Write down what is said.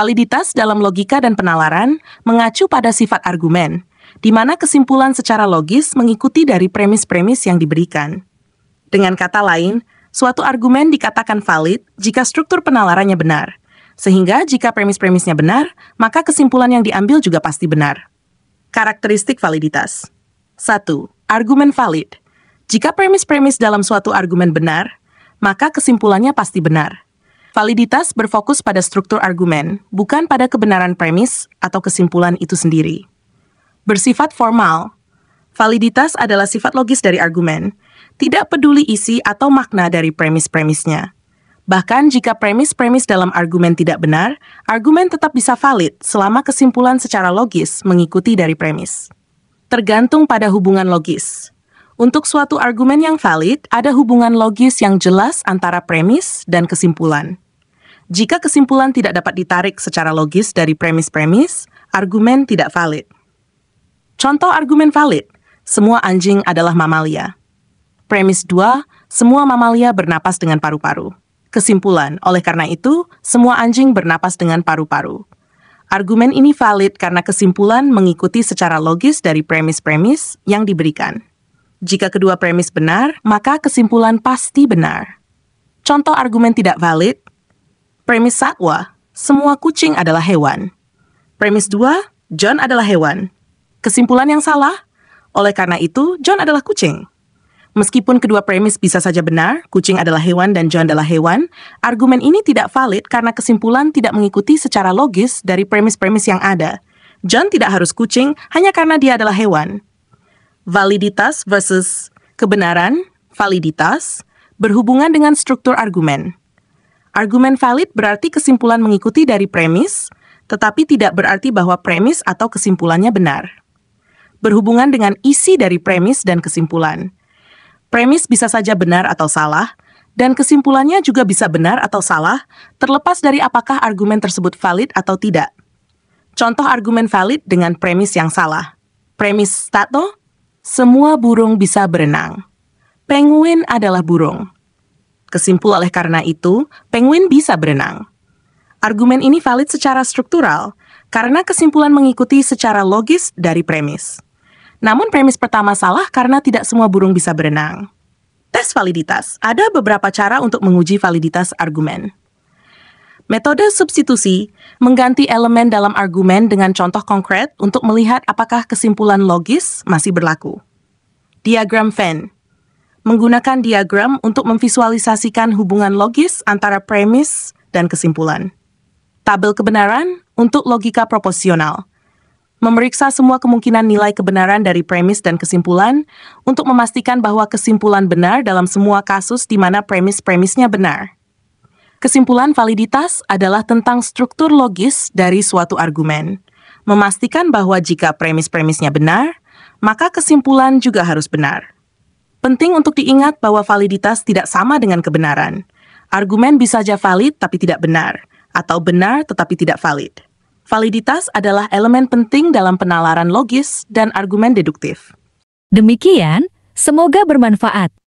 Validitas dalam logika dan penalaran mengacu pada sifat argumen, di mana kesimpulan secara logis mengikuti dari premis-premis yang diberikan. Dengan kata lain, suatu argumen dikatakan valid jika struktur penalarannya benar, sehingga jika premis-premisnya benar, maka kesimpulan yang diambil juga pasti benar. Karakteristik validitas 1. Argumen valid Jika premis-premis dalam suatu argumen benar, maka kesimpulannya pasti benar. Validitas berfokus pada struktur argumen, bukan pada kebenaran premis atau kesimpulan itu sendiri. Bersifat formal, validitas adalah sifat logis dari argumen, tidak peduli isi atau makna dari premis-premisnya. Bahkan jika premis-premis dalam argumen tidak benar, argumen tetap bisa valid selama kesimpulan secara logis mengikuti dari premis. Tergantung pada hubungan logis. Untuk suatu argumen yang valid, ada hubungan logis yang jelas antara premis dan kesimpulan. Jika kesimpulan tidak dapat ditarik secara logis dari premis-premis, argumen tidak valid. Contoh argumen valid, semua anjing adalah mamalia. Premis 2, semua mamalia bernapas dengan paru-paru. Kesimpulan, oleh karena itu, semua anjing bernapas dengan paru-paru. Argumen ini valid karena kesimpulan mengikuti secara logis dari premis-premis yang diberikan. Jika kedua premis benar, maka kesimpulan pasti benar. Contoh argumen tidak valid. Premis satwa, semua kucing adalah hewan. Premis dua, John adalah hewan. Kesimpulan yang salah, oleh karena itu John adalah kucing. Meskipun kedua premis bisa saja benar, kucing adalah hewan dan John adalah hewan, argumen ini tidak valid karena kesimpulan tidak mengikuti secara logis dari premis-premis yang ada. John tidak harus kucing hanya karena dia adalah hewan. Validitas versus kebenaran, validitas, berhubungan dengan struktur argumen. Argumen valid berarti kesimpulan mengikuti dari premis, tetapi tidak berarti bahwa premis atau kesimpulannya benar. Berhubungan dengan isi dari premis dan kesimpulan. Premis bisa saja benar atau salah, dan kesimpulannya juga bisa benar atau salah, terlepas dari apakah argumen tersebut valid atau tidak. Contoh argumen valid dengan premis yang salah. Premis stato semua burung bisa berenang. Penguin adalah burung. Kesimpul oleh karena itu, penguin bisa berenang. Argumen ini valid secara struktural, karena kesimpulan mengikuti secara logis dari premis. Namun premis pertama salah karena tidak semua burung bisa berenang. Tes validitas. Ada beberapa cara untuk menguji validitas argumen. Metode substitusi mengganti elemen dalam argumen dengan contoh konkret untuk melihat apakah kesimpulan logis masih berlaku. Diagram Venn menggunakan diagram untuk memvisualisasikan hubungan logis antara premis dan kesimpulan. Tabel kebenaran untuk logika proporsional memeriksa semua kemungkinan nilai kebenaran dari premis dan kesimpulan untuk memastikan bahwa kesimpulan benar dalam semua kasus di mana premis-premisnya benar. Kesimpulan validitas adalah tentang struktur logis dari suatu argumen. Memastikan bahwa jika premis-premisnya benar, maka kesimpulan juga harus benar. Penting untuk diingat bahwa validitas tidak sama dengan kebenaran. Argumen bisa saja valid tapi tidak benar, atau benar tetapi tidak valid. Validitas adalah elemen penting dalam penalaran logis dan argumen deduktif. Demikian, semoga bermanfaat.